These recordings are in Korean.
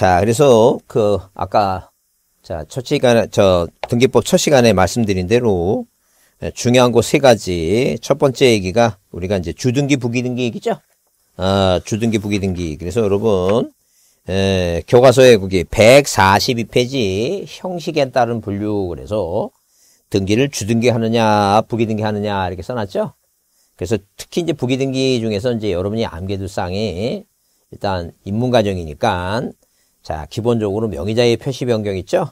자, 그래서 그 아까 자, 첫 시간에 저 등기법 첫 시간에 말씀드린 대로 예, 중요한 거 세 가지. 첫 번째 얘기가 우리가 이제 주등기 부기등기 얘기죠. 아, 주등기 부기등기. 그래서 여러분 에, 예, 교과서에 그게 142페이지 형식에 따른 분류 그래서 등기를 주등기 하느냐 부기등기 하느냐 이렇게 써놨죠. 그래서 특히 이제 부기등기 중에서 이제 여러분이 암기해둘 쌍이 일단 입문과정이니까 자, 기본적으로 명의자의 표시 변경 있죠?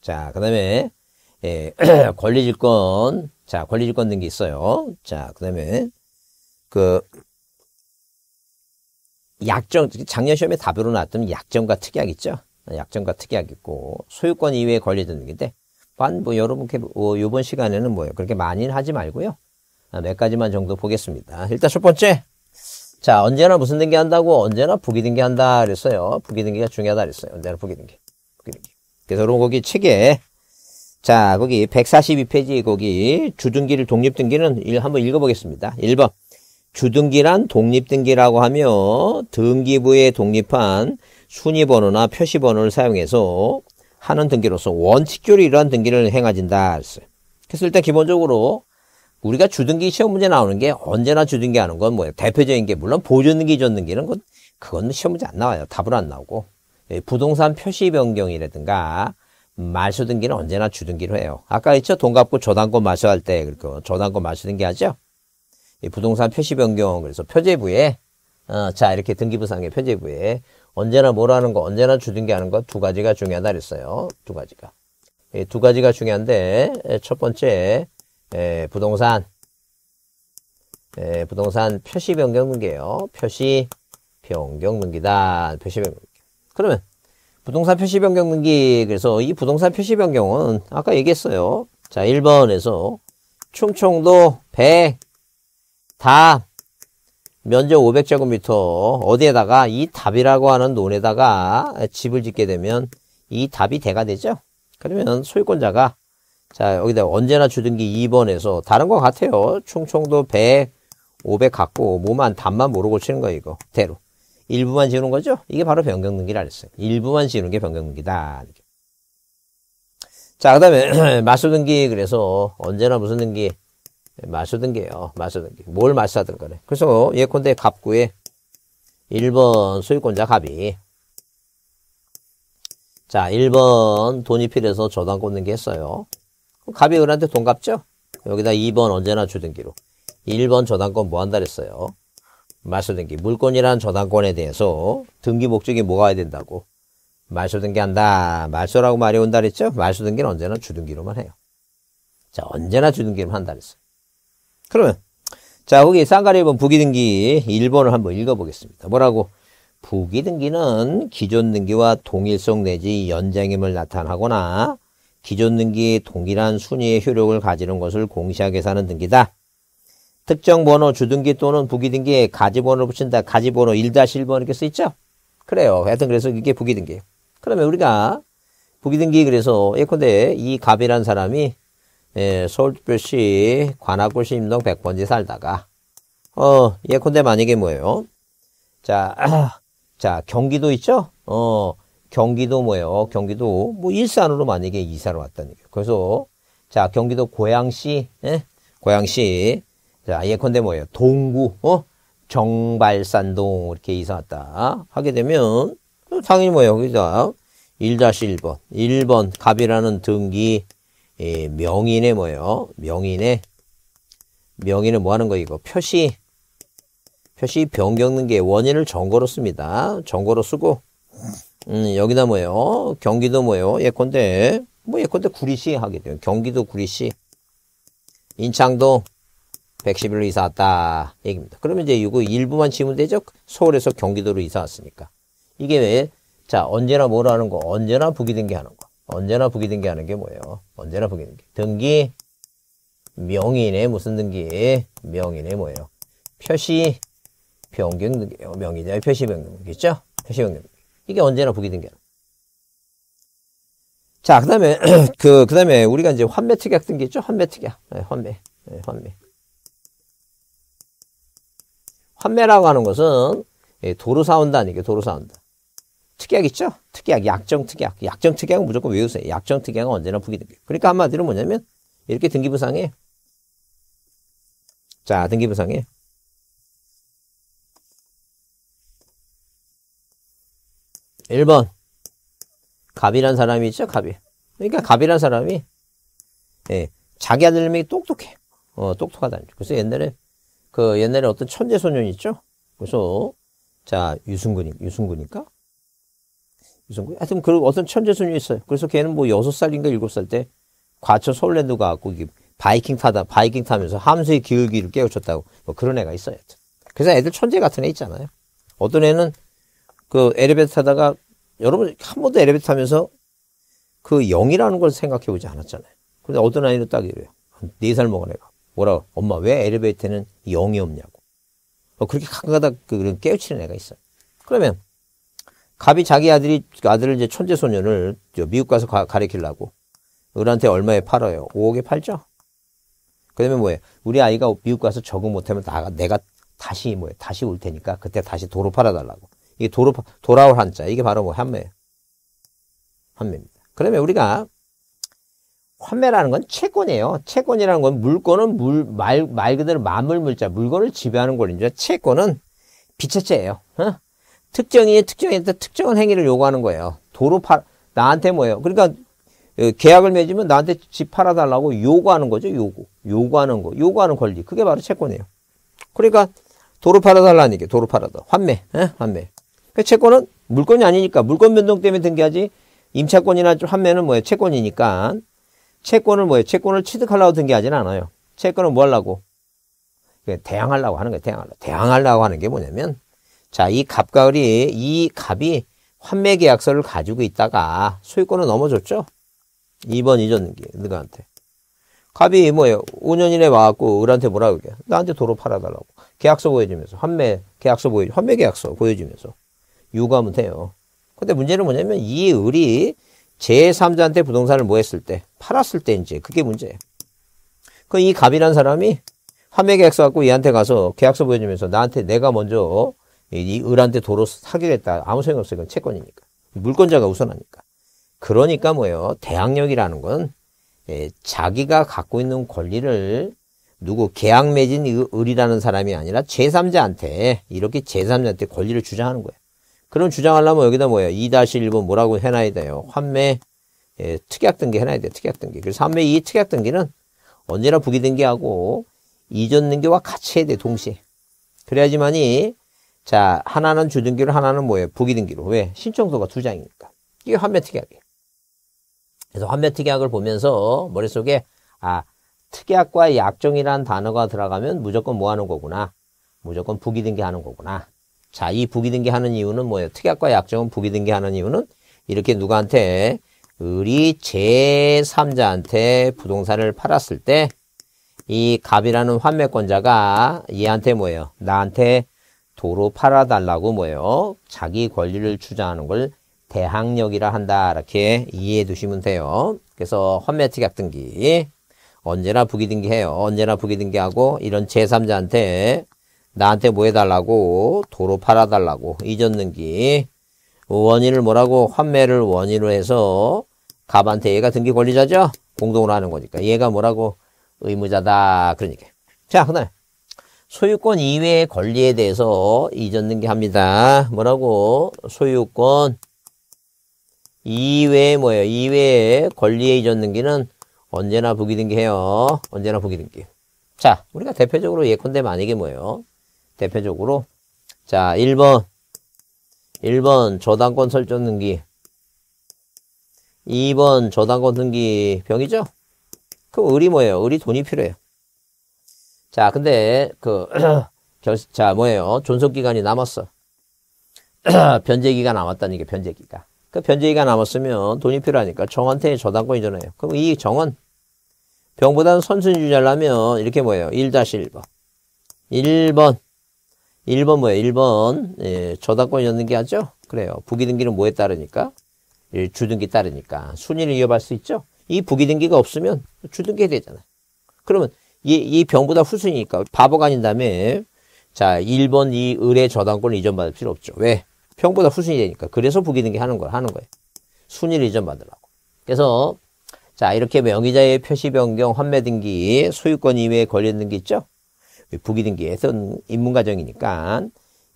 자, 그 다음에, 예, 권리질권, 자, 권리질권 등기 있어요. 자, 그 다음에, 그, 약정, 작년 시험에 답으로 나왔던 약정과 특약 있죠? 약정과 특약 있고, 소유권 이외의 권리 등기인데, 반, 뭐, 여러분께, 어, 뭐, 요번 시간에는 뭐, 예요 그렇게 많이는 하지 말고요. 아, 몇 가지만 정도 보겠습니다. 일단 첫 번째, 자, 언제나 무슨 등기 한다고? 언제나 부기 등기 한다 그랬어요. 부기 등기가 중요하다 그랬어요. 언제나 부기 등기. 부기 등기. 그래서 여러분 거기 책에 자, 거기 142페이지 거기 주등기를 독립등기는 일, 한번 읽어보겠습니다. 1번. 주등기란 독립등기라고 하며 등기부에 독립한 순위번호나 표시번호를 사용해서 하는 등기로서 원칙적으로 이러한 등기를 행하진다. 그랬어요 그래서 일단 기본적으로 우리가 주등기 시험 문제 나오는 게 언제나 주등기 하는 건 뭐예요? 대표적인 게 물론 보존등기 전등기는 그건 시험 문제 안 나와요. 답을안 나오고 예, 부동산 표시 변경이라든가 말소등기는 언제나 주등기로 해요. 아까 있죠? 돈 갚고 저당권 말소할 때 그렇게 저당권 말소등기 하죠? 부동산 표시 변경 그래서 표제부에 어, 자 이렇게 등기부상의 표제부에 언제나 뭐라는 거 언제나 주등기하는 거 두 가지가 중요하다 그랬어요. 두 가지가 두 가지가 중요한데 첫 번째 에, 예, 부동산 에, 예, 부동산 표시 변경 등기예요. 표시 변경 등기다. 표시 변경. 그러면 부동산 표시 변경 등기 그래서 이 부동산 표시 변경은 아까 얘기했어요. 자, 1번에서 충청도 100답 면적 500제곱미터 어디에다가 이 답이라고 하는 논에다가 집을 짓게 되면 이 답이 대가 되죠. 그러면 소유권자가 자, 여기다 언제나 주던 기 2번에서 다른 거 같아요. 충청도 배500 갖고 몸만 답만 모르고 치는 거 이거. 대로. 일부만 지우는 거죠? 이게 바로 변경 등기라 그랬어요. 일부만 지우는 게 변경 등기다. 자, 그 다음에 마수 등기 그래서 언제나 무슨 등기? 마수 등기예요. 마수 등기. 뭘 마수하든 간에. 그래서 예컨대 갑구에 1번 소유권자 갑이 자, 1번 돈이 필요해서 저당 권 등기 했어요. 갑이 을한테 돈 갚죠? 여기다 2번 언제나 주등기로 1번 저당권 뭐 한다 그랬어요? 말소등기 물권이라는 저당권에 대해서 등기 목적이 뭐가 해야 된다고? 말소등기 한다. 말소라고 말이 온다 그랬죠? 말소등기는 언제나 주등기로만 해요. 자 언제나 주등기로만 한다 그랬어요. 그러면 자 거기 쌍가리 1번 부기등기 1번을 한번 읽어보겠습니다. 뭐라고? 부기등기는 기존 등기와 동일성 내지 연장임을 나타나거나 기존 등기 동일한 순위의 효력을 가지는 것을 공시하게 하는 등기다. 특정 번호 주등기 또는 부기등기에 가지번호를 붙인다. 가지번호 1-1번 이렇게 쓰있죠? 그래요. 하여튼 그래서 이게 부기등기예요. 그러면 우리가 부기등기 그래서 예컨대 이 갑이라는 사람이 예, 서울특별시 관악구시 임동 100번지 살다가 어 예컨대 만약에 뭐예요? 자, 자 경기도 있죠? 어 경기도 뭐예요? 경기도 뭐 일산으로 만약에 이사를 왔다는 얘기예요. 그래서 자 경기도 고양시, 예? 고양시 자 예컨대 뭐예요? 동구, 어? 정발산동 이렇게 이사 왔다 하게 되면 당연히 뭐예요? 여기다 1-1번, 1번 갑이라는 등기 예, 명인의 뭐예요? 명인의 명인은 뭐 하는 거 이거 표시 표시 변경 등게 원인을 정거로 씁니다. 정거로 쓰고 음, 여기다 뭐예요? 경기도 뭐예요? 예컨대, 뭐 예컨대 구리시 하게 돼요. 경기도 구리시. 인창도 111로 이사 왔다. 얘기입니다. 그러면 이제 이거 일부만 지면 되죠? 서울에서 경기도로 이사 왔으니까. 이게 왜, 자, 언제나 뭐라 하는 거, 언제나 부기등기 하는 거. 언제나 부기등기 하는 게 뭐예요? 언제나 부기등기. 등기, 명인의 무슨 등기? 명인의 뭐예요? 표시, 변경 등기 명의자의 표시 변경 등기죠? 표시 변경 등기. 이게 언제나 보기 등견. 자, 그 다음에, 그, 그 다음에 우리가 이제 환매 특약 등기있죠 환매 특약. 네, 환매. 네, 환매. 환매라고 하는 것은 도로사온단, 이게 도로사온단. 특약 있죠? 특약, 약정 특약. 약정 특약은 무조건 외우세요. 약정 특약은 언제나 부기 등기. 그러니까 한마디로 뭐냐면, 이렇게 등기부상에, 자, 등기부상에, 1번. 갑이란 사람이 있죠, 갑이. 그러니까 갑이란 사람이, 예, 자기 아들님이 똑똑해. 어, 똑똑하다는 그래서 옛날에, 그, 옛날에 어떤 천재 소년 이 있죠? 그래서, 자, 유승근이, 유승근이니까? 유승근? 하여튼, 그, 어떤 천재 소년이 있어요. 그래서 걔는 뭐 6살인가 7살 때, 과천 서울랜드 가갖고, 바이킹 타다, 바이킹 타면서 함수의 기울기를 깨우쳤다고, 뭐 그런 애가 있어요. 그래서 애들 천재 같은 애 있잖아요. 어떤 애는 그 엘리베이터 타다가 여러분 한 번도 엘리베이터 타면서 그 영이라는 걸 생각해 보지 않았잖아요. 근데 어떤 아이는 딱 이래요. 네살 먹은 애가. 뭐라 엄마 왜 엘리베이터는 영이 없냐고. 어, 그렇게 가끔가다 그 그런 깨우치는 애가 있어요. 그러면 갑이 자기 아들이 그 아들을 이제 천재 소년을 미국 가서 가, 가르치려고 을한테 얼마에 팔아요? 5억에 팔죠. 그러면 뭐예요? 우리 아이가 미국 가서 적응 못하면 나, 내가 다시 뭐예요? 다시 올 테니까 그때 다시 도로 팔아달라고. 이게 도로, 돌아올 한자. 이게 바로 뭐환매예요환매입니다 그러면 우리가 환매라는 건 채권이에요. 채권이라는 건 물건은 물, 말, 말 그대로 마물 물자, 물건을 지배하는 권리죠. 채권은 비채채예요. 어? 특정인이 특정인한테 특정한 행위를 요구하는 거예요. 도로 팔, 나한테 뭐예요? 그러니까 그 계약을 맺으면 나한테 집 팔아달라고 요구하는 거죠. 요구. 요구하는 거. 요구하는 권리. 그게 바로 채권이에요. 그러니까 도로 팔아달라는 얘기 예요 도로 팔아달 환매. 에? 어? 환매. 그러니까 채권은 물건이 아니니까 물건 변동 때문에 등기하지 임차권이나 환매는 뭐예요? 채권이니까 채권을 뭐예요? 채권을 취득하려고 등기하진 않아요. 채권은 뭐 하려고? 예, 대항하려고 하는 거예요. 대항하려고. 대항하려고 하는 게 뭐냐면 자, 이 갑과 을이 이 갑이 환매 계약서를 가지고 있다가 소유권을 넘어줬죠. 2번 이전 너한테. 갑이 뭐예요? 5년 이내 와갖고 을한테 뭐라 그래요 나한테 도로 팔아달라고. 계약서 보여주면서 환매 계약서 보여 환매 계약서 보여주면서 유가면 돼요. 근데 문제는 뭐냐면 이 을이 제3자한테 부동산을 뭐 했을 때? 팔았을 때 이제 그게 문제예요. 그 이갑이라는 사람이 화맥 계약서 갖고 얘한테 가서 계약서 보여주면서 나한테 내가 먼저 이 을한테 도로 사기겠다. 아무 소용없어요. 그건 채권이니까. 물권자가 우선하니까. 그러니까 뭐예요? 대항력이라는 건 예, 자기가 갖고 있는 권리를 누구 계약 맺은 을이라는 사람이 아니라 제3자한테 이렇게 제3자한테 권리를 주장하는 거예요. 그럼 주장하려면 여기다 뭐예요? 2-1번 뭐라고 해놔야 돼요? 환매 예, 특약 등기 해놔야 돼요. 특약 등기. 그래서 환매 2 특약 등기는 언제나 부기 등기하고 이전 등기와 같이 해야 돼 동시에. 그래야지만이 자 하나는 주등기로 하나는 뭐예요? 부기 등기로. 왜? 신청서가 두 장이니까. 이게 환매 특약이에요. 그래서 환매 특약을 보면서 머릿속에 아 특약과 약정이라는 단어가 들어가면 무조건 뭐 하는 거구나. 무조건 부기 등기하는 거구나. 자, 이 부기등기 하는 이유는 뭐예요? 특약과 약정은 부기등기 하는 이유는 이렇게 누구한테 을이 제3자한테 부동산을 팔았을 때 이 갑이라는 환매권자가 얘한테 뭐예요? 나한테 도로 팔아달라고 뭐예요? 자기 권리를 주장하는 걸 대항력이라 한다 이렇게 이해해 두시면 돼요. 그래서 환매특약 등기 언제나 부기등기해요. 언제나 부기등기하고 이런 제3자한테 나한테 뭐 해달라고 도로 팔아달라고 잊었는기 원인을 뭐라고 환매를 원인으로 해서 갑한테 얘가 등기 권리자죠 공동으로 하는 거니까 얘가 뭐라고 의무자다 그러니까 자 그다음에 소유권 이외의 권리에 대해서 잊었는기합니다 뭐라고 소유권 이외에 뭐예요 이외에 권리에잊었는기는 언제나 부기등기해요 언제나 부기등기 자 우리가 대표적으로 예컨대 만약에 뭐예요 대표적으로. 자, 1번. 1번 저당권 설정 등기. 2번 저당권 등기 병이죠? 그럼 을이 뭐예요? 을이 돈이 필요해요. 자, 근데 그 결, 자, 뭐예요? 존속 기간이 남았어. 변제기가 남았다는 게 변제기가. 그 변제기가 남았으면 돈이 필요하니까 정한테 저당권 이잖아요 그럼 이 정은 병보다는 선순위 유지하려면 이렇게 뭐예요? 1-1번. 1번. 1번 뭐예요? 1번 예, 저당권 연등기 하죠? 그래요. 부기등기는 뭐에 따르니까? 예, 주등기 따르니까 순위를 이어갈 수 있죠. 이 부기등기가 없으면 주등기가 되잖아요. 그러면 이, 이 병보다 후순이니까 바보가 아닌 다음에 자 1번 이 을의 저당권을 이전받을 필요 없죠. 왜? 평보다 후순이 되니까 그래서 부기등기 하는 걸 하는 거예요. 순위를 이전받으라고. 그래서 자 이렇게 명의자의 표시 변경, 환매 등기, 소유권 이외의 권리 등기 있죠? 부기등기 에서 인문과정이니까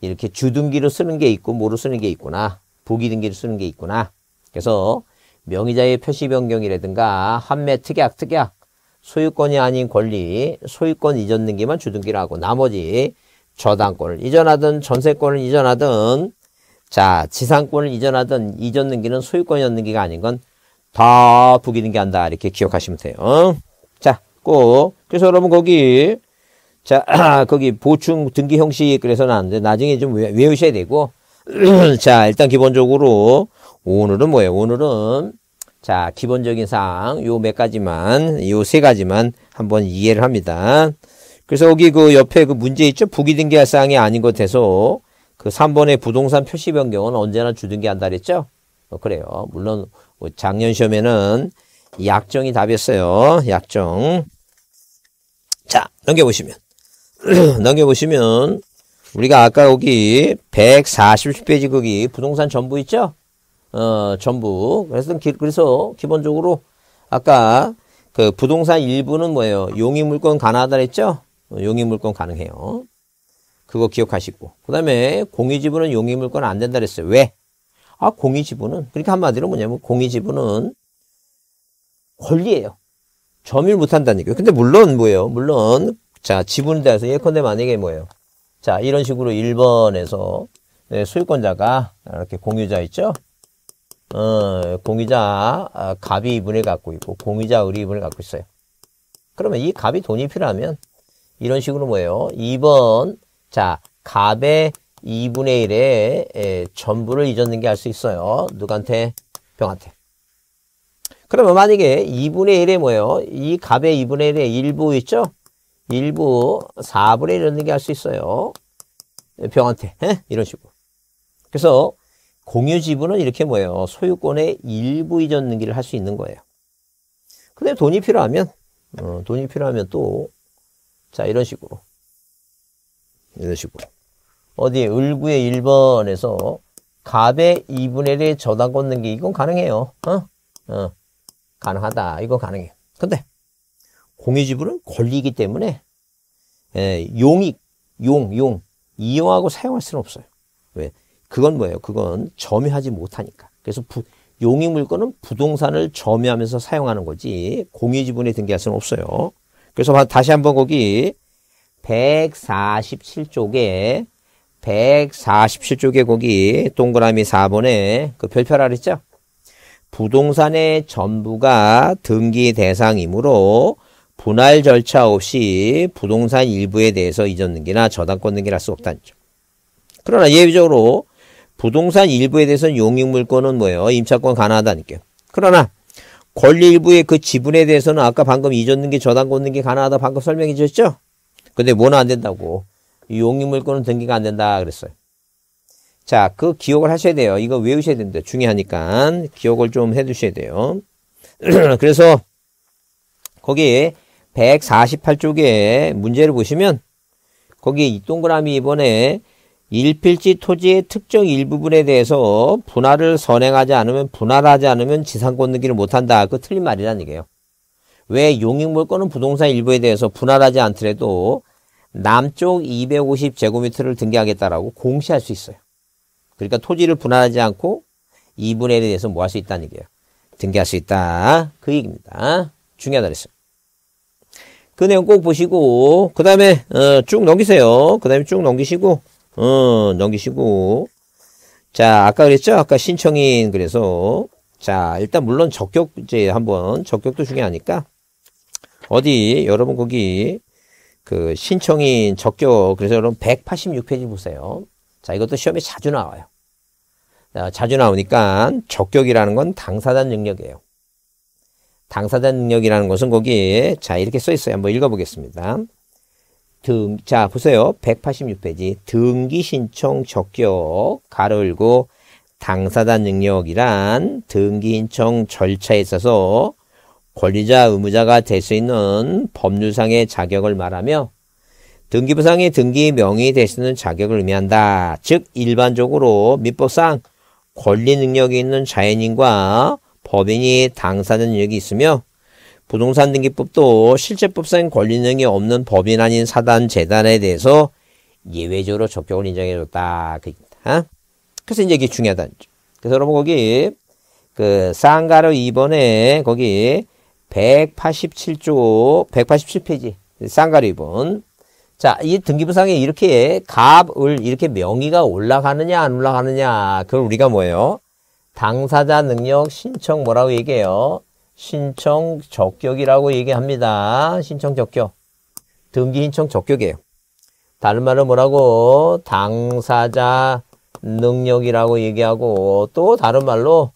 이렇게 주등기로 쓰는 게 있고 뭐로 쓰는 게 있구나. 부기등기로 쓰는 게 있구나. 그래서 명의자의 표시 변경이라든가 한매 특약 특약 소유권이 아닌 권리 소유권 이전 등기만 주등기하고 나머지 저당권을 이전하든 전세권을 이전하든 자 지상권을 이전하든 이전 등기는 소유권 이전 등기가 아닌 건 다 부기등기한다 이렇게 기억하시면 돼요. 자, 꼭 그래서 여러분 거기 자, 거기 보충 등기 형식 그래서 나왔는데 나중에 좀 외, 우셔야 되고. 자, 일단 기본적으로 오늘은 뭐예요? 오늘은 자, 기본적인 사항 요 몇 가지만 요 세 가지만 한번 이해를 합니다. 그래서 여기 그 옆에 그 문제 있죠? 부기 등기할 사항이 아닌 것해서그 3번의 부동산 표시 변경은 언제나 주등기한다 그랬죠? 어, 그래요. 물론 뭐 작년 시험에는 약정이 답이었어요. 약정. 자, 넘겨보시면. 넘겨보시면 우리가 아까 여기 140페이지 거기 부동산 전부 있죠? 어, 전부. 그래서, 기, 그래서 기본적으로 아까 그 부동산 일부는 뭐예요? 용의물권 가능하다 랬죠 용의물권 가능해요. 그거 기억하시고. 그 다음에 공유지분은 용의물권 안 된다 그랬어요. 왜? 아, 공유지분은. 그러니까 한마디로 뭐냐면 공유지분은 권리예요. 점유를 못한다는 얘기예요. 근데 물론 뭐예요? 물론 자, 지분에 대해서 예컨대 만약에 뭐예요? 자, 이런 식으로 1번에서 네, 예, 소유권자가 이렇게 공유자 있죠? 어, 공유자 아, 갑이 2분을 갖고 있고 공유자 을이 2분을 갖고 있어요. 그러면 이 갑이 돈이 필요하면 이런 식으로 뭐예요? 2번 자 갑의 2분의 1에 에, 예, 전부를 이전등기 할수 있어요. 누구한테? 병한테. 그러면 만약에 2분의 1에 뭐예요? 이 갑의 2분의 1에 일부 있죠? 일부 4분의 1 넣는 게 할 수 있어요. 병한테 이런 식으로. 그래서 공유 지분은 이렇게 뭐예요? 소유권의 일부 이전 등기를 할 수 있는 거예요. 근데 돈이 필요하면 어, 돈이 필요하면 또 자 이런 식으로 이런 식으로 어디 을구의 1번에서 갑의 2분의 1의 저당권 등기 이건 가능해요. 어? 어, 가능하다. 이건 가능해요. 근데 공유지분은 권리이기 때문에 예, 용익, 용, 용 이용하고 사용할 수는 없어요. 왜? 그건 뭐예요? 그건 점유하지 못하니까. 그래서 부, 용익 물건은 부동산을 점유하면서 사용하는 거지 공유지분에 등기할 수는 없어요. 그래서 다시 한번 거기 147쪽에 147쪽에 거기 동그라미 4번에 그 별표라 그랬죠? 부동산의 전부가 등기 대상이므로 분할 절차 없이 부동산 일부에 대해서 이전 등기나 저당권 등기를 할수 없다는 점. 그러나 예외적으로 부동산 일부에 대해서는 용익물권은 뭐예요? 임차권 가능하다니까요. 그러나 권리 일부의 그 지분에 대해서는 아까 방금 이전 등기 저당권 등기 가능하다 방금 설명해 주셨죠? 근데 뭐는 안 된다고. 용익물권은 등기가 안 된다 그랬어요. 자, 그 기억을 하셔야 돼요. 이거 외우셔야 됩니다. 중요하니까 기억을 좀 해두셔야 돼요. 그래서 거기에 148쪽에 문제를 보시면 거기 이 동그라미 이번에 일필지 토지의 특정 일부분에 대해서 분할을 선행하지 않으면 분할하지 않으면 지상권 등기를 못한다. 그 틀린 말이란 얘기예요. 왜 용익물권은 부동산 일부에 대해서 분할하지 않더라도 남쪽 250제곱미터를 등기하겠다라고 공시할 수 있어요. 그러니까 토지를 분할하지 않고 2분의 1에 대해서 뭐 할 수 있다는 얘기예요. 등기할 수 있다. 그 얘기입니다. 중요하다 그랬어요. 그 내용 꼭 보시고 그 다음에 어, 쭉 넘기세요. 그 다음에 쭉 넘기시고 어, 넘기시고 자 아까 그랬죠? 아까 신청인 그래서 자 일단 물론 적격 이제 한번 적격도 중요하니까 어디 여러분 거기 그 신청인 적격 그래서 여러분 186페이지 보세요. 자 이것도 시험에 자주 나와요. 자주 나오니까 적격이라는 건 당사자 능력이에요. 당사자 능력이라는 것은 거기에 자 이렇게 써 있어요. 한번 읽어보겠습니다. 등, 자 보세요. 186페이지 등기 신청 적격 가로열고 당사자 능력이란 등기 신청 절차에 있어서 권리자 의무자가 될 수 있는 법률상의 자격을 말하며 등기부상의 등기 명의 될수 있는 자격을 의미한다. 즉 일반적으로 민법상 권리 능력이 있는 자연인과 법인이 당사자는 여기 있으며 부동산 등기법도 실제법상 권리능이 없는 법인 아닌 사단 재단에 대해서 예외적으로 적격을 인정해줬다. 그입니다. 아? 그래서 이제 이게 중요하다는 거죠. 그래서 여러분 거기 그 쌍가로 2번에 거기 187조 187페이지 쌍가로 2번 자, 이 등기부상에 이렇게 갑을 이렇게 명의가 올라가느냐 안 올라가느냐 그걸 우리가 뭐예요? 당사자 능력 신청 뭐라고 얘기해요? 신청 적격이라고 얘기합니다. 신청 적격. 등기 신청 적격이에요. 다른 말은 뭐라고? 당사자 능력이라고 얘기하고 또 다른 말로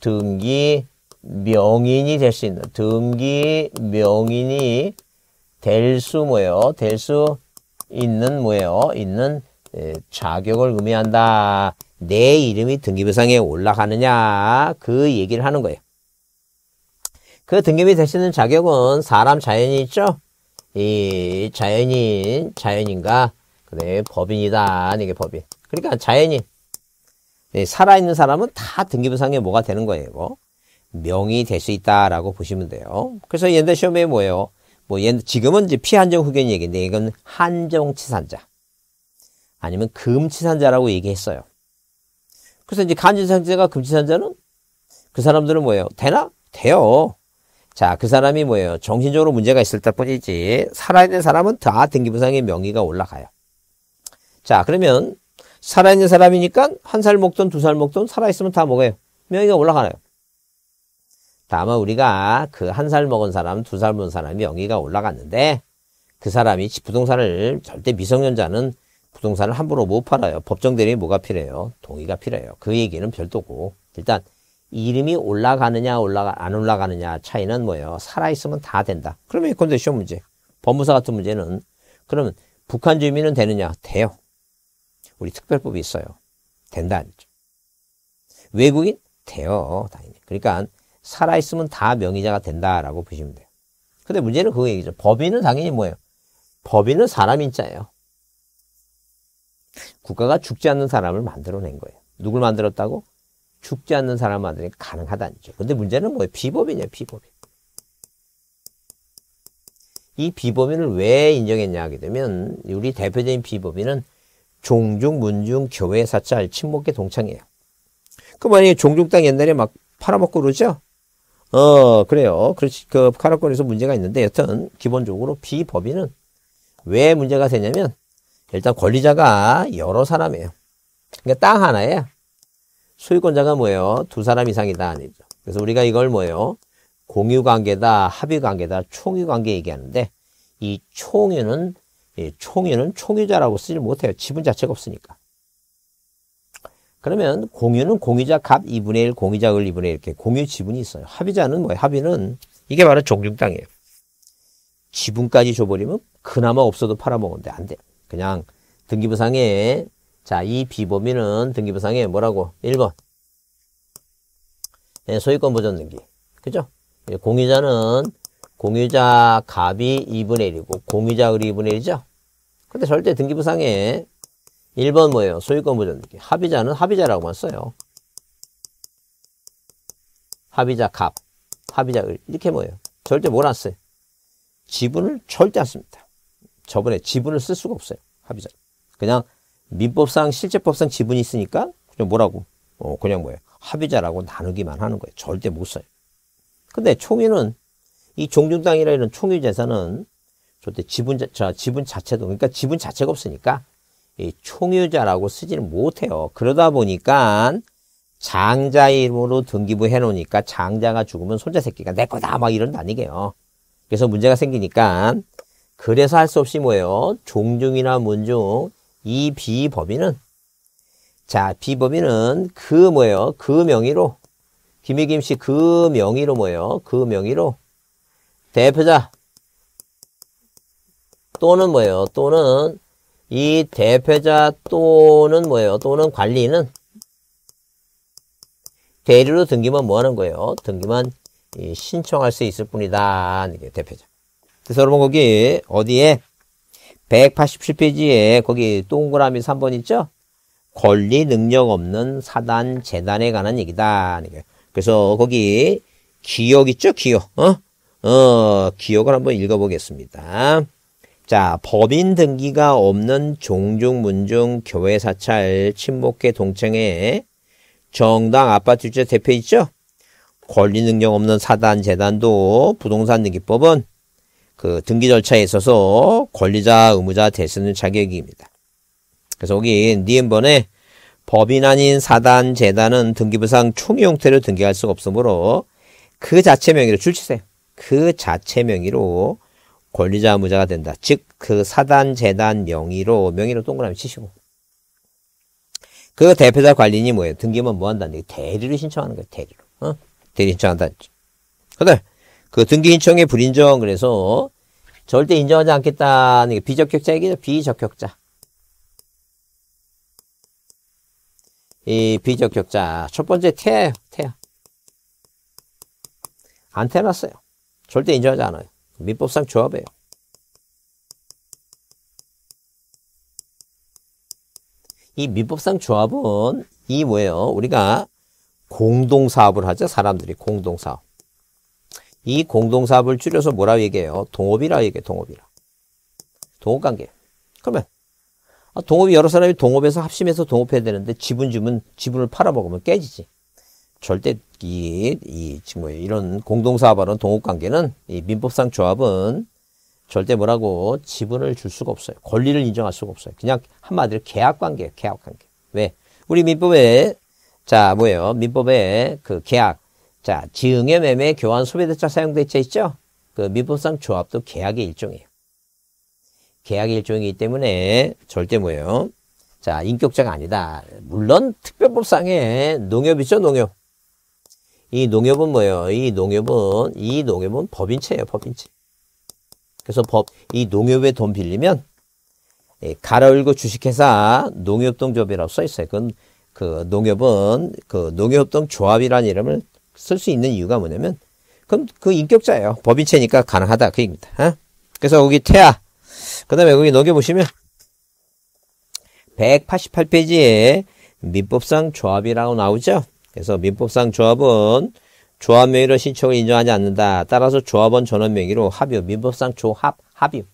등기 명인이 될 수 있는 등기 명인이 될 수 뭐예요? 될 수 있는 뭐예요? 있는 자격을 의미한다. 내 이름이 등기부상에 올라가느냐 그 얘기를 하는 거예요. 그 등기부 에 되시는 자격은 사람 자연이 있죠? 이 자연인, 자연인가 그다음에 법인이다. 이게 법인. 그러니까 자연인. 네, 살아있는 사람은 다 등기부상에 뭐가 되는 거예요. 이거. 명이 될 수 있다라고 보시면 돼요. 그래서 옛날 시험에 뭐예요? 뭐 옛, 지금은 이제 피한정 후견 얘기인데 이건 한정치산자 아니면 금치산자라고 얘기했어요. 그래서 이제 간질상제가 금치산자는 그 사람들은 뭐예요? 되나? 돼요. 자, 그 사람이 뭐예요? 정신적으로 문제가 있을 때 뿐이지 살아있는 사람은 다 등기부상의 명의가 올라가요. 자, 그러면 살아있는 사람이니까 한 살 먹던 두 살 먹던 살아있으면 다 먹어요. 명의가 올라가요 다만 우리가 그 한 살 먹은 사람, 두 살 먹은 사람이 명의가 올라갔는데 그 사람이 부동산을 절대 미성년자는 부동산을 함부로 못 팔아요. 법정 대리인 뭐가 필요해요? 동의가 필요해요. 그 얘기는 별도고 일단 이름이 올라가느냐 올라가 안 올라가느냐 차이는 뭐예요? 살아있으면 다 된다. 그러면 이컨대 시 문제. 법무사 같은 문제는 그러면 북한 주민은 되느냐? 돼요. 우리 특별법이 있어요. 된다 아니죠. 외국인? 돼요. 당연히. 그러니까 살아있으면 다 명의자가 된다라고 보시면 돼요. 근데 문제는 그거 얘기죠. 법인은 당연히 뭐예요? 법인은 사람인자예요. 국가가 죽지 않는 사람을 만들어낸 거예요. 누굴 만들었다고? 죽지 않는 사람 만들는가능하다는거죠 근데 문제는 뭐예요? 비법이냐, 비법이. 이 비법인을 왜 인정했냐 하게 되면 우리 대표적인 비법인은 종중, 문중, 교회 사찰, 침묵계 동창이에요. 그 만약에 종중 땅 옛날에 막 팔아먹고 그러죠? 어, 그래요. 그렇지. 그 카라권에서 문제가 있는데 여튼 기본적으로 비법인은 왜 문제가 되냐면 일단 권리자가 여러 사람이에요. 그러니까 땅 하나에 소유권자가 뭐예요? 두 사람 이상이다 아니죠. 그래서 우리가 이걸 뭐예요? 공유관계다, 합의관계다, 총유관계 얘기하는데 이 총유는 이 총유는 총유자라고 쓰지 못해요. 지분 자체가 없으니까. 그러면 공유는 공유자 값 2분의 1, 공유자 을 2분의 1 이렇게 공유 지분이 있어요. 합의자는 뭐예요? 합의는 이게 바로 종중땅이에요. 지분까지 줘버리면 그나마 없어도 팔아먹는데 안 돼요. 그냥 등기부상에 자, 이 비범위는 등기부상에 뭐라고? 1번. 예, 소유권 보전 등기. 그죠? 예, 공유자는 공유자 갑이 2분의 1이고 공유자 을이 2분의 1이죠? 근데 절대 등기부상에 1번 뭐예요? 소유권 보전 등기. 합의자는 합의자라고봤어요 합의자 갑, 합의자 을 이렇게 뭐예요? 절대 몰안어요 지분을 절대 안 씁니다. 저번에 지분을 쓸 수가 없어요. 합의자 그냥 민법상 실제법상 지분이 있으니까 그냥 뭐라고 어, 그냥 뭐예요. 합의자라고 나누기만 하는 거예요. 절대 못 써요. 근데 총유는이 종중당이라 이런 총유 재산은 절대 지분 자, 지분 자체도 그러니까 지분 자체가 없으니까 이 총유자라고 쓰지는 못해요. 그러다 보니까 장자 이름으로 등기부 해놓으니까 장자가 죽으면 손자 새끼가 내 거다 막 이런 단니게요 그래서 문제가 생기니까 그래서 할 수 없이 뭐예요? 종중이나 문중 이 비법인은 자 비법인은 그 뭐예요? 그 명의로 김희김 씨그 명의로 뭐예요? 그 명의로 대표자 또는 뭐예요? 또는 이 대표자 또는 뭐예요? 또는 관리는 대리로 등기만 뭐 하는 거예요? 등기만 신청할 수 있을 뿐이다. 대표자. 그래서 여러분 거기 어디에 187페이지에 거기 동그라미 3번 있죠? 권리 능력 없는 사단 재단에 관한 얘기다. 그래서 거기 기억 있죠? 기억. 어? 어, 기억을 한번 읽어보겠습니다. 자, 법인 등기가 없는 종중, 문중, 교회 사찰, 친목회 동창회, 정당, 아파트 주재 대표 있죠? 권리 능력 없는 사단, 재단도 부동산 등기법은 그 등기 절차에 있어서 권리자, 의무자 대수는 자격입니다. 그래서 여기 니은번에 법인 아닌 사단, 재단은 등기부상 총의 형태로 등기할 수가 없으므로 그 자체 명의로 출치세요그 자체 명의로 권리자, 의무자가 된다. 즉, 그 사단, 재단 명의로, 명의로 동그라미 치시고. 그 대표자 관리인이 뭐예요? 등기면 뭐 한다는 얘기? 대리로 신청하는 거예요, 대리로. 어? 대리 신청한다는 거죠. 기 근데 그 등기 인청의 불인정 그래서 절대 인정하지 않겠다는 게 비적격자 얘기죠. 비적격자. 이 비적격자 첫 번째 태아요. 태아. 안 태어났어요. 절대 인정하지 않아요. 민법상 조합이에요. 이 민법상 조합은 이 뭐예요? 우리가 공동사업을 하죠. 사람들이 공동사업. 이 공동사업을 줄여서 뭐라고 얘기해요? 동업이라고 얘기해요. 동업이라. 동업관계. 그러면 아, 동업이 여러 사람이 동업에서 합심해서 동업해야 되는데 지분 주면 지분을 팔아먹으면 깨지지. 절대 이, 이, 지금 이런 공동사업하는 동업관계는 이 민법상 조합은 절대 뭐라고 지분을 줄 수가 없어요. 권리를 인정할 수가 없어요. 그냥 한마디로 계약관계예요. 계약관계. 왜? 우리 민법에 자 뭐예요? 민법에 그 계약 자, 지응의 매매 교환 소비대차 사용대차 있죠? 그 민법상 조합도 계약의 일종이에요. 계약의 일종이기 때문에 절대 뭐예요? 자, 인격자가 아니다. 물론 특별법상에 농협이죠, 농협. 이 농협은 뭐예요? 이 농협은 이 농협은 법인체예요, 법인체. 그래서 법 이 농협에 돈 빌리면 예, 갈아울고 주식회사 농협동조합이라고 써 있어요. 그 그 농협은 그 농협동 조합이라는 이름을 쓸수 있는 이유가 뭐냐면 그건그 인격자예요. 법인체니까 가능하다 그 얘기입니다. 어? 그래서 거기 태아 그 다음에 거기 넘겨보시면 188페이지에 민법상 조합이라고 나오죠. 그래서 민법상 조합은 조합 명의로 신청을 인정하지 않는다. 따라서 조합원 전원 명의로 합의, 민법상 조합, 합의,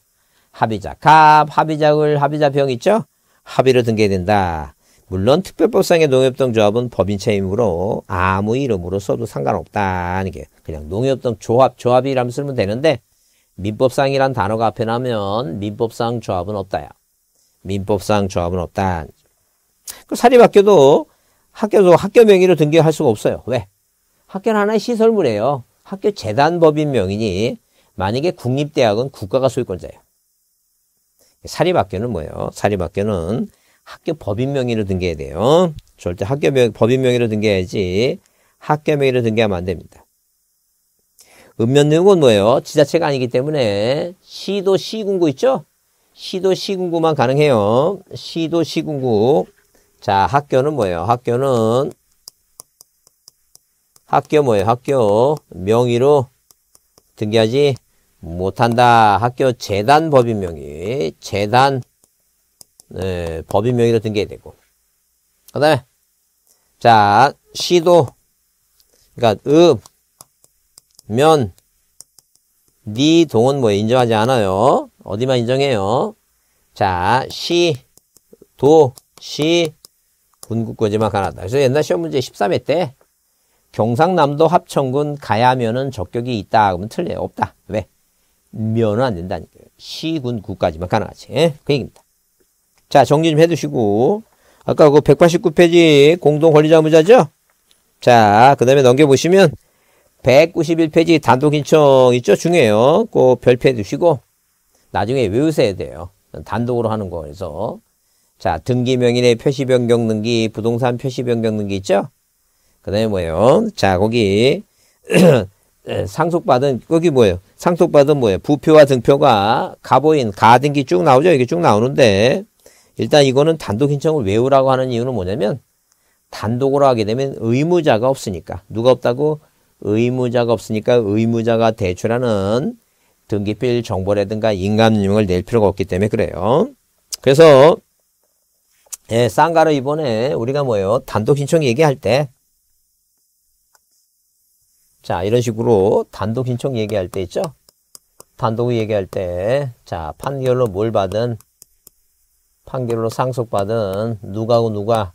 합의자, 갑, 합의자을, 합의자 병 있죠? 합의로 등계된다. 물론 특별법상의 농협동 조합은 법인체임으로 아무 이름으로 써도 상관없다는 게 그냥 농협동 조합 조합이라면 쓰면 되는데 민법상이란 단어가 앞에 나면 민법상 조합은 없다야. 민법상 조합은 없다. 그 살이 바뀌도 학교도 학교 명의로 등기할 수가 없어요. 왜? 학교는 하나의 시설물이에요. 학교 재단 법인 명의니 만약에 국립대학은 국가가 소유권자예요. 사립학교는 뭐예요? 사립학교는 학교 법인 명의로 등기해야 돼요. 절대 학교 명, 법인 명의로 등기해야지 학교 명의로 등기하면 안 됩니다. 읍면동은 뭐예요? 지자체가 아니기 때문에 시도 시군구 있죠? 시도 시군구만 가능해요. 시도 시군구. 자, 학교는 뭐예요? 학교는 학교 뭐예요? 학교 명의로 등기하지 못한다. 학교 재단 법인 명의. 재단 네, 법인 명의로 등기해야 되고. 그 다음에, 자, 시도. 그러니까, 읍, 면, 니 동은 뭐 인정하지 않아요. 어디만 인정해요. 자, 시, 도, 시, 군국권지만 가나다. 그래서 옛날 시험 문제 13회 때, 경상남도 합천군 가야면은 적격이 있다. 그러면 틀려요. 없다. 왜? 면은 안 된다니까요. 시군 국까지만 가능하지. 예? 그 얘기입니다. 자, 정리 좀 해두시고. 아까 그 189페이지 공동 권리자문자죠 자, 그 다음에 넘겨보시면 191페이지 단독 신청 있죠? 중요해요. 꼭 별표해 두시고 나중에 외우셔야 돼요. 단독으로 하는 거. 에서 자, 등기 명인의 표시 변경 등기, 부동산 표시 변경 등기 있죠? 그 다음에 뭐예요? 자, 거기 상속받은 거기 뭐예요? 상속받은 뭐예요? 부표와 등표가 가보인 가등기 쭉 나오죠? 이게 쭉 나오는데 일단 이거는 단독 신청을 외우라고 하는 이유는 뭐냐면 단독으로 하게 되면 의무자가 없으니까 누가 없다고 의무자가 없으니까 의무자가 대출하는 등기필 정보라든가 인감증명을낼 필요가 없기 때문에 그래요. 그래서 예, 쌍가로 이번에 우리가 뭐예요? 단독 신청 얘기할 때 자, 이런 식으로 단독 신청 얘기할 때 있죠? 단독 얘기할 때 자, 판결로 뭘 받은 판결로 상속받은 누가고 누가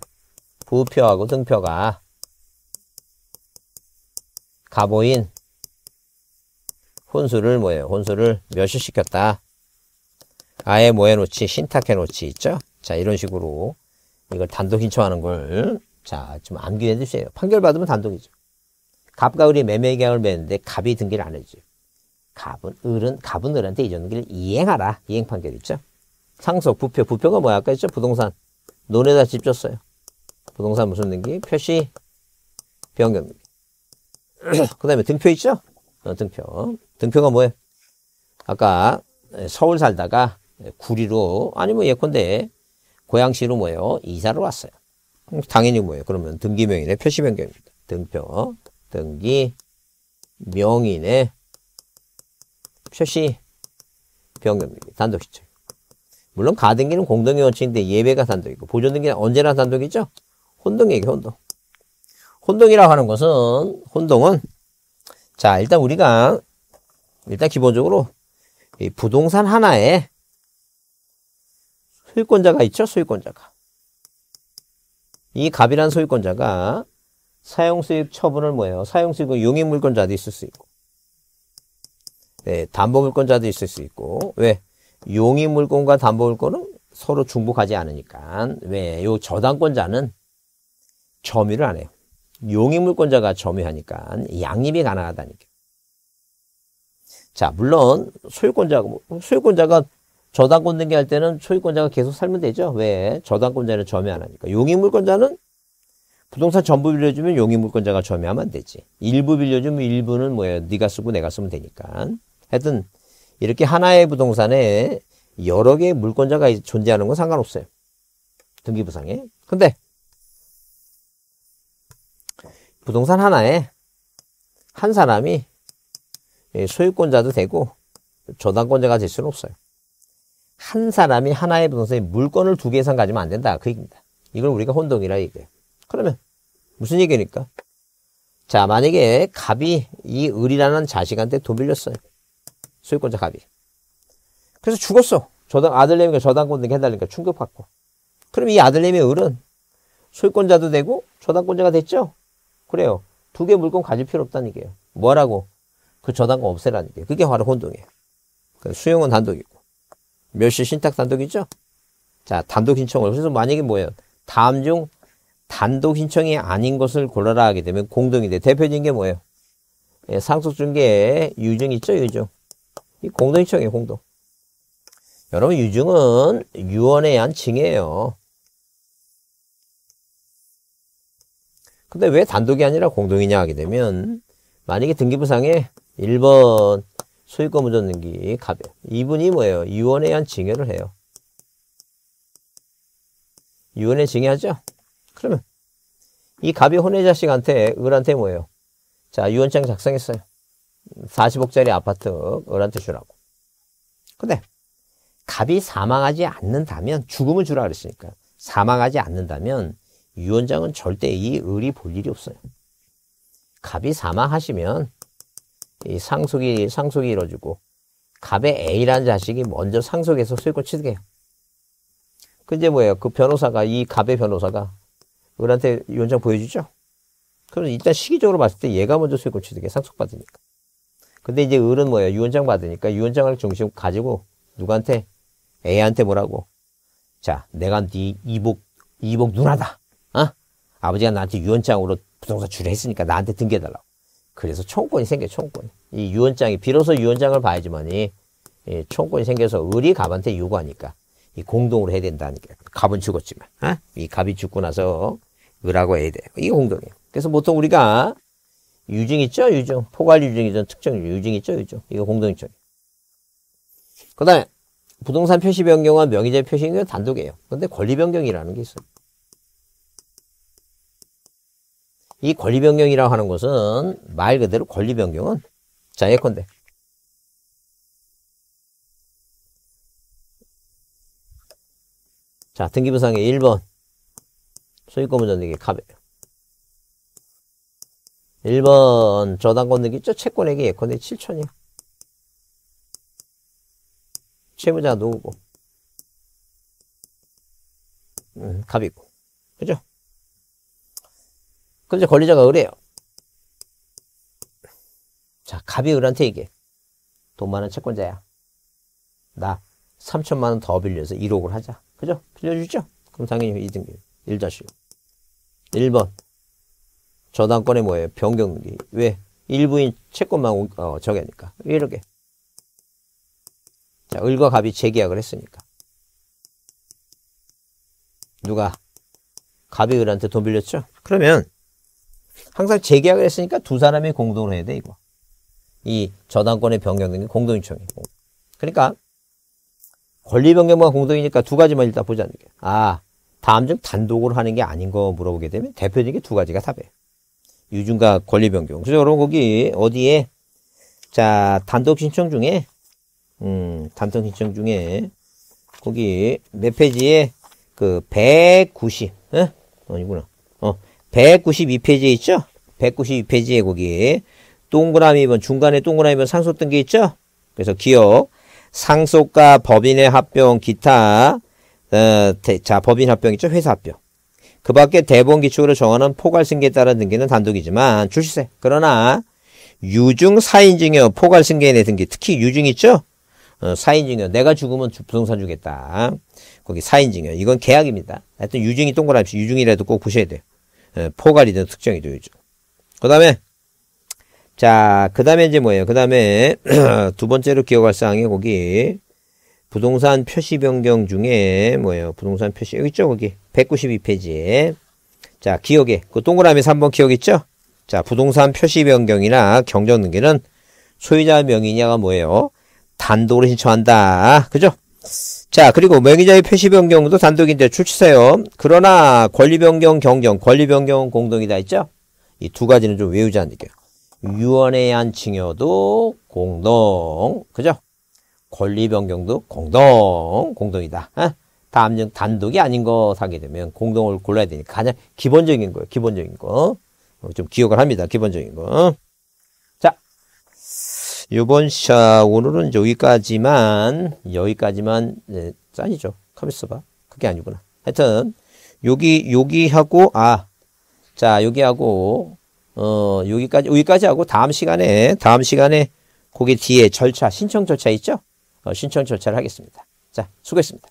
부표하고 등표가 가보인 혼수를 뭐예요? 혼수를 멸시시켰다. 아예 뭐 해놓지? 신탁해놓지 있죠? 자 이런 식으로 이걸 단독 신청하는 걸 자 좀 암기해 주세요 판결받으면 단독이죠. 갑과 을이 매매계약을 맺는데 갑이 등기를 안 해줘요. 갑은, 을은, 갑은 을한테 이전 등기를 이행하라. 이행 판결 있죠? 상속, 부표. 부표가 뭐야? 아까 했죠? 부동산. 논에다 집 줬어요. 부동산 무슨 등기? 표시, 변경등기. 그 다음에 등표 있죠? 어, 등표. 등표가 뭐예요? 아까 서울 살다가 구리로, 아니면 뭐 예컨대 고양시로 뭐예요? 이사를 왔어요. 음, 당연히 뭐예요? 그러면 등기명인의 표시 변경입니다. 등표, 등기, 명인의 표시 변경입니다. 단독 시청. 물론 가등기는 공동의 원칙인데 예외가 단독이고 보존등기는 언제나 단독이죠. 혼동이에요, 혼동. 혼동이라고 하는 것은 혼동은 자 일단 우리가 일단 기본적으로 이 부동산 하나에 소유권자가 있죠, 소유권자가. 이 갑이란 소유권자가 사용수익 처분을 뭐예요? 사용수익은 용인물권자도 있을 수 있고, 네, 담보물권자도 있을 수 있고, 왜? 용의 물건과 담보 물건은 서로 중복하지 않으니까 왜요 저당권자는 점유를 안 해요. 용의 물권자가 점유하니까 양립이 가능하다니까. 자, 물론 소유권자가 소유권자가 저당권 등기할 때는 소유권자가 계속 살면 되죠. 왜? 저당권자는 점유 안 하니까. 용의 물권자는 부동산 전부 빌려주면 용의 물권자가 점유하면 되지. 일부 빌려주면 일부는 뭐야? 네가 쓰고 내가 쓰면 되니까. 하여튼 이렇게 하나의 부동산에 여러 개의 물권자가 존재하는 건 상관없어요. 등기부상에. 근데 부동산 하나에 한 사람이 예, 소유권자도 되고 저당권자가 될 수는 없어요. 한 사람이 하나의 부동산에 물건을 두 개 이상 가지면 안 된다. 그 얘기입니다. 이걸 우리가 혼동이라 얘기해요. 그러면 무슨 얘기니까? 입 자, 만약에 갑이 이 을이라는 자식한테 돈 빌렸어요. 소유권자 갑이. 그래서 죽었어. 저당 아들내미가 저당권 등 해달라니까 충격받고. 그럼 이 아들내미의 을은 소유권자도 되고 저당권자가 됐죠? 그래요. 두 개 물건 가질 필요 없다는 얘기예요. 뭐라고? 그 저당권 없애라는 얘기예요. 그게 바로 혼동이에요. 그 수용은 단독이고. 멸시 신탁 단독이죠? 자, 단독 신청을. 그래서 만약에 뭐예요? 다음 중 단독 신청이 아닌 것을 골라라 하게 되면 공동이 돼. 대표적인 게 뭐예요? 예, 상속중계에 유증 있죠, 유증. 이 공동이청이에요, 공동. 여러분, 유증은 유언에 의한 징이에요. 근데 왜 단독이 아니라 공동이냐 하게 되면, 만약에 등기부상에 1번 소유권 무조 등기 가벼. 2분이 뭐예요? 유언에 의한 징해를 해요. 유언에 징해하죠? 그러면 이 갑이 혼외자식한테 을한테 뭐예요? 자 유언장 작성했어요. 40억짜리 아파트 을한테 주라고. 근데 갑이 사망하지 않는다면 죽음을 주라 그랬으니까 사망하지 않는다면 유원장은 절대 이 을이 볼 일이 없어요. 갑이 사망하시면 이 상속이 상속이 이루어지고 갑의 A라는 자식이 먼저 상속에서 수익을 치게 해요. 근데 그 뭐예요? 그 변호사가 이 갑의 변호사가 을한테 유원장 보여주죠. 그럼 일단 시기적으로 봤을 때 얘가 먼저 수익을 치게 상속받으니까. 근데 이제 을은 뭐예요? 유언장 받으니까 유언장을 중심 가지고 누구한테? 애한테 뭐라고? 자, 내가 네 이복, 이복 누나다. 어? 아버지가 나한테 유언장으로 부동산 주례했으니까 나한테 등기해달라고. 그래서 총권이 생겨, 총권. 이 유언장이, 비로소 유언장을 봐야지만이, 이 예, 총권이 생겨서 을이 갑한테 요구하니까, 이 공동으로 해야 된다니까. 갑은 죽었지만, 어? 이 갑이 죽고 나서 을하고 해야 돼. 이게 공동이에요. 그래서 보통 우리가 유증 있죠? 유증. 포괄 유증이죠 특정 유증. 유증 있죠? 유증. 이거 공동유증. 그 다음에 부동산 표시 변경과 명의자 표시 변경은 단독이에요. 근데 권리 변경이라는 게 있어요. 이 권리 변경이라고 하는 것은 말 그대로 권리 변경은 자 예컨대 자 등기부상의 1번 소유권 보전되기 카베 요 1번 저당권 등기 있죠? 채권액이 예컨대 7천이야. 채무자 가 누구고? 음, 갑이고. 그죠? 그런데 권리자가 의뢰요. 자, 갑이 을한테 이게 돈 많은 채권자야. 나 3천만 원 더 빌려서 1억을 하자. 그죠? 빌려주죠? 그럼 당연히 2등기 1-6. 1번. 저당권의 뭐예요? 변경등기. 왜? 일부인 채권만 어, 정해니까. 이렇게. 자, 을과 갑이 재계약을 했으니까. 누가? 갑이 을한테 돈 빌렸죠? 그러면 항상 재계약을 했으니까 두 사람이 공동으로 해야 돼, 이거. 이 저당권의 변경등기 공동 요청이. 그러니까 권리 변경과 공동이니까 두 가지만 일단 보자는 게. 아, 다음 중 단독으로 하는 게 아닌 거 물어보게 되면 대표적인 게 두 가지가 답이에요. 유증과 권리 변경. 그래서 여러분 거기 어디에 자 단독 신청 중에 음 단독 신청 중에 거기 몇 페이지에 그 190, 에? 아니구나. 어 192페이지에 있죠? 192페이지에 거기 동그라미 번 중간에 동그라미 번 상속된 게 있죠? 그래서 기억 상속과 법인의 합병 기타 어, 대, 자 법인 합병 있죠 회사 합병 그 밖에 대본 기축으로 정하는 포괄승계에 따른 등기는 단독이지만 출시세. 그러나 유증 사인증여 포괄승계에 내 등기 특히 유증 있죠? 어, 사인증여 내가 죽으면 부동산 주겠다. 거기 사인증여 이건 계약입니다. 하여튼 유증이 동그라미 유증이라도 꼭 보셔야 돼요. 예, 포괄이든 특정이든 유증. 그 다음에 자, 그 다음에 이제 뭐예요? 그 다음에 두 번째로 기억할 사항이 거기 부동산 표시 변경 중에 뭐예요? 부동산 표시 여기 있죠? 거기 192페이지에 자 기억에 그 동그라미 3번 기억 있죠? 자 부동산 표시 변경이나 경정 등기는 소유자 명의냐가 뭐예요? 단독으로 신청한다. 그죠? 자 그리고 명의자의 표시 변경도 단독인데 출치세요. 그러나 권리 변경 경정, 권리 변경 공동이다 있죠? 이 두 가지는 좀 외우지 않을게요. 유언에 한 칭여도 공동, 그죠? 권리 변경도 공동, 공동이다. 아, 다음 중 단독이 아닌 거 사게 되면 공동을 골라야 되니까 가장 기본적인 거예요. 기본적인 거. 어, 좀 기억을 합니다. 기본적인 거. 자, 요번 샷 오늘은 여기까지만 여기까지만 네, 짠이죠. 가만 있봐 그게 아니구나. 하여튼 여기 여기 하고 아, 자 여기 하고 어 여기까지 여기까지 하고 다음 시간에 다음 시간에 거기 뒤에 절차 신청 절차 있죠? 어, 신청 절차를 하겠습니다. 자, 수고했습니다.